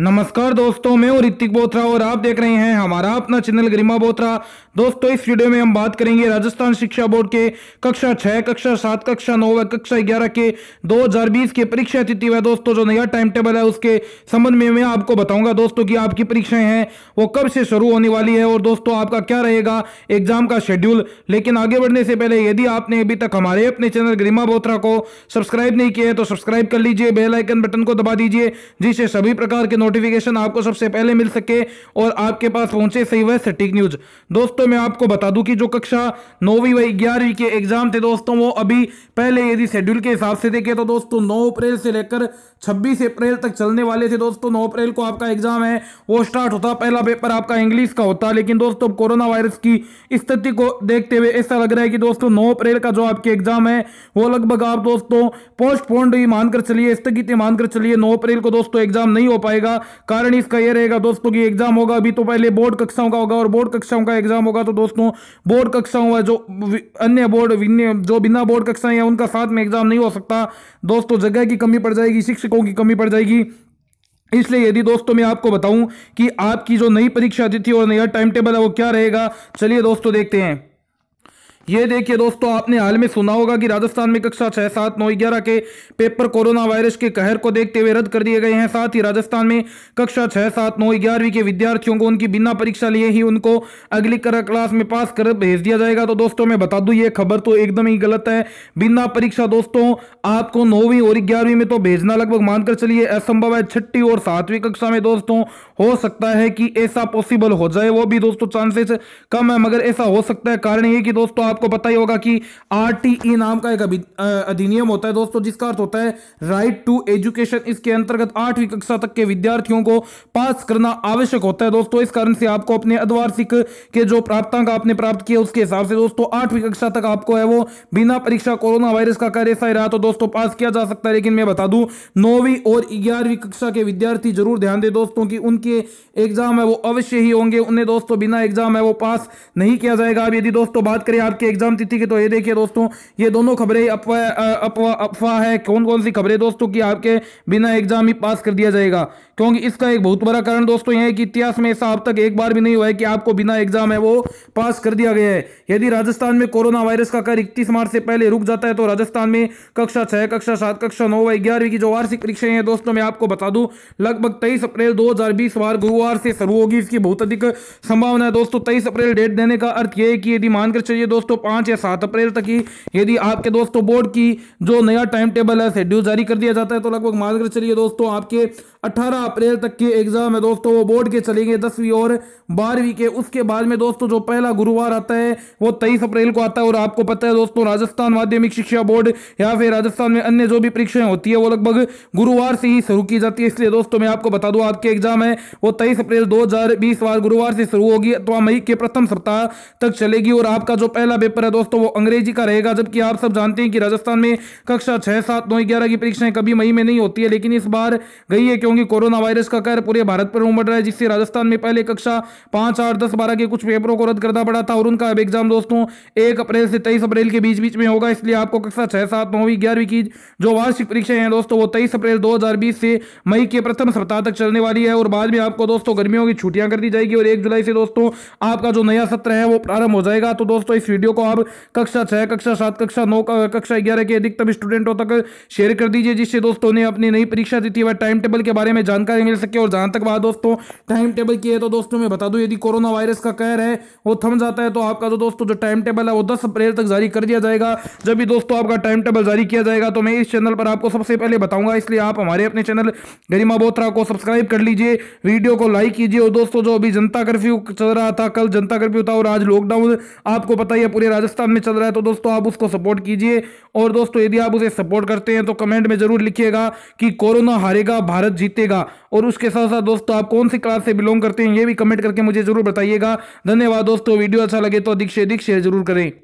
नमस्कार दोस्तों मैं और ऋतिक बोथरा और आप देख रहे हैं हमारा अपना चैनल गरिमा बोथरा दोस्तों इस वीडियो में हम बात करेंगे राजस्थान शिक्षा बोर्ड के कक्षा छः कक्षा सात कक्षा नौ व कक्षा ग्यारह के 2020 के परीक्षा तिथि व दोस्तों जो नया टाइम टेबल है उसके संबंध में मैं आपको बताऊंगा दोस्तों की आपकी परीक्षाएं हैं वो कब से शुरू होने वाली है और दोस्तों आपका क्या रहेगा एग्जाम का शेड्यूल लेकिन आगे बढ़ने से पहले यदि आपने अभी तक हमारे अपने चैनल गरिमा बोथरा को सब्सक्राइब नहीं किया है तो सब्सक्राइब कर लीजिए बेलाइकन बटन को दबा दीजिए जिससे सभी प्रकार के नोटिफिकेशन आपको सबसे पहले मिल सके और आपके पास पहुंचे सही वह सटीक न्यूज दोस्तों मैं आपको बता दूं कि जो कक्षा नौवीं व ग्यारहवीं के एग्जाम थे दोस्तों वो अभी पहले यदि शेड्यूल के हिसाब से देखे तो दोस्तों नौ अप्रैल से लेकर छब्बीस अप्रैल तक चलने वाले थे दोस्तों नौ अप्रैल को आपका एग्जाम है वो स्टार्ट होता पहला पेपर आपका इंग्लिश का होता लेकिन दोस्तों कोरोना वायरस की स्थिति को देखते हुए ऐसा लग रहा है कि दोस्तों नौ अप्रैल का जो आपके एग्जाम है वो लगभग आप दोस्तों पोस्टपोन्ड ही मानकर चलिए स्थगित मानकर चलिए नौ अप्रैल को दोस्तों एग्जाम नहीं हो पाएगा रहेगा कारण इसका यह रहेगा दोस्तों की एग्जाम होगा अभी तो पहले बोर्ड कक्षाओं का होगा और बोर्ड कक्षाओं का एग्जाम होगा तो दोस्तों बोर्ड कक्षाओं का जो अन्य बोर्ड जो बिना बोर्ड कक्षाएं हैं उनका साथ में एग्जाम नहीं हो सकता दोस्तों जगह की कमी पड़ जाएगी शिक्षकों की कमी पड़ जाएगी इसलिए यदि दोस्तों मैं आपको बताऊं कि आपकी जो नई परीक्षा तिथि और नया टाइम टेबल है वो क्या रहेगा चलिए दोस्तों देखते हैं ये देखिए दोस्तों आपने हाल में सुना होगा कि राजस्थान में कक्षा छह सात नौ ग्यारह के पेपर कोरोना वायरस के कहर को देखते हुए रद्द कर दिए गए हैं साथ ही राजस्थान में कक्षा छह सात नौ ग्यारहवीं के विद्यार्थियों को उनकी बिना परीक्षा लिए ही उनको अगली क्लास में पास कर भेज दिया जाएगा तो दोस्तों मैं बता दू ये खबर तो एकदम ही गलत है बिना परीक्षा दोस्तों आपको नौवीं और ग्यारहवीं में तो भेजना लगभग मानकर चलिए असंभव है छठी और सातवीं कक्षा में दोस्तों हो सकता है कि ऐसा पॉसिबल हो जाए वो भी दोस्तों चांसेस कम है मगर ऐसा हो सकता है कारण ये कि दोस्तों आपको पता ही होगा कि आरटीई नाम का एक अधिनियम होता है दोस्तों जिसका अर्थ होता है राइट टू एजुकेशन इसके अंतर्गत आठवीं कक्षा तक के विद्यार्थियों को पास करना आवश्यक होता है दोस्तों इस कारण से आपको अपने अद्वार्षिक के जो प्राप्तांक आपने प्राप्त किया उसके हिसाब से दोस्तों आठवीं कक्षा तक आपको है वो बिना परीक्षा कोरोना वायरस का कार्य ऐसा ही रहा तो दोस्तों पास किया जा सकता है लेकिन मैं बता दूं नौवीं और ग्यारहवीं कक्षा के विद्यार्थी जरूर ध्यान दें दोस्तों कि उनके एग्जाम है वो अवश्य ही होंगे उन्हें दोस्तों बिना एग्जाम है वो पास नहीं किया जाएगा अब यदि दोस्तों बात करें आपके की एग्जाम तिथि की तो ये देखिए दोस्तों ये दोनों खबरें अफवाह अफवाह है कौन कौन सी खबरें दोस्तों की आपके बिना एग्जाम ही पास कर दिया जाएगा क्योंकि इसका एक बहुत बड़ा कारण दोस्तों यह है कि इतिहास में ऐसा अब तक एक बार भी नहीं हुआ है कि आपको बिना एग्जाम है वो पास कर दिया गया है यदि राजस्थान में कोरोना वायरस का कार्य इकतीस मार्च से पहले रुक जाता है तो राजस्थान में कक्षा छह कक्षा सात कक्षा नौ व ग्यारहवीं की जो वार्षिक परीक्षाएं हैं दोस्तों मैं आपको बता दूं लगभग तेईस अप्रैल दो हजार बीस वार गुरुवार से शुरू होगी इसकी बहुत अधिक संभावना है दोस्तों तेईस अप्रैल डेट देने का अर्थ यह है कि यदि मानकर चलिए दोस्तों दोस्तों पाँच या सात अप्रैल तक ही यदि आपके दोस्तों बोर्ड की जो नया टाइम टेबल है शेड्यूल जारी कर दिया जाता है तो लगभग मान कर चलिए दोस्तों आपके 18 अप्रैल तक के एग्जाम है दोस्तों वो बोर्ड के चलेंगे दसवीं और बारहवीं के उसके बाद में दोस्तों जो पहला गुरुवार आता है वो तेईस अप्रैल को आता है और आपको पता है दोस्तों राजस्थान माध्यमिक शिक्षा बोर्ड या फिर राजस्थान में अन्य जो भी परीक्षाएं होती है वो लगभग गुरुवार से ही शुरू की जाती है इसलिए दोस्तों मैं आपको बता दूँ आपके एग्जाम है वो तेईस अप्रैल दो वार गुरुवार से शुरू होगी अथवा मई के प्रथम सप्ताह तक चलेगी और आपका जो पहला पेपर है दोस्तों वो अंग्रेजी का रहेगा जबकि आप सब जानते हैं कि राजस्थान में कक्षा छह सात नौ ग्यारह की परीक्षाएं कभी मई में नहीं होती है लेकिन इस बार गई है क्योंकि कोरोना वायरस का कहर पूरे भारत पर उमड़ रहा है जिससे राजस्थान में पहले कक्षा पांच आठ दस बारह के कुछ पेपरों को रद्द करना पड़ा था और उनका अब एग्जाम दोस्तों एक अप्रैल से तेईस अप्रैल के बीच बीच में होगा इसलिए आपको कक्षा छह सात नौवीं ग्यारहवीं की जो वार्षिक परीक्षाएं हैं दोस्तों वो तेईस अप्रैल दो से मई के प्रथम सप्ताह तक चलने वाली है और बाद में आपको दोस्तों गर्मियों की छुट्टियां कर दी जाएगी और एक जुलाई से दोस्तों आपका जो नया सत्र है वो प्रारंभ हो जाएगा तो दोस्तों इस वीडियो वीडियो को आप कक्षा छः कक्षा सात कक्षा नौ कक्षा ग्यारह के अधिकतम स्टूडेंटों तक शेयर कर दीजिए जिससे दोस्तों ने अपनी नई परीक्षा दी थी वह टाइम टेबल के बारे में जानकारी मिल सके और जहाँ तक बात दोस्तों टाइम टेबल की है तो दोस्तों मैं बता दूँ यदि कोरोना वायरस का कहर है वो थम जाता है तो आपका जो तो दोस्तों जो टाइम टेबल है वो दस अप्रैल तक जारी कर दिया जाएगा जब भी दोस्तों आपका टाइम टेबल जारी किया जाएगा तो मैं इस चैनल पर आपको सबसे पहले बताऊंगा इसलिए आप हमारे अपने चैनल गरिमा बोथरा को सब्सक्राइब कर लीजिए वीडियो को लाइक कीजिए और दोस्तों जो अभी जनता कर्फ्यू चल रहा था कल जनता कर्फ्यू था और आज लॉकडाउन आपको पता ही है पूरे पूरे राजस्थान में चल रहा है तो दोस्तों आप उसको सपोर्ट कीजिए और दोस्तों यदि आप उसे सपोर्ट करते हैं तो कमेंट में जरूर लिखिएगा कि कोरोना हारेगा भारत जीतेगा और उसके साथ साथ दोस्तों आप कौन सी क्लास से बिलोंग करते हैं ये भी कमेंट करके मुझे जरूर बताइएगा धन्यवाद दोस्तों वीडियो अच्छा लगे तो अधिक से अधिक शेयर जरूर करें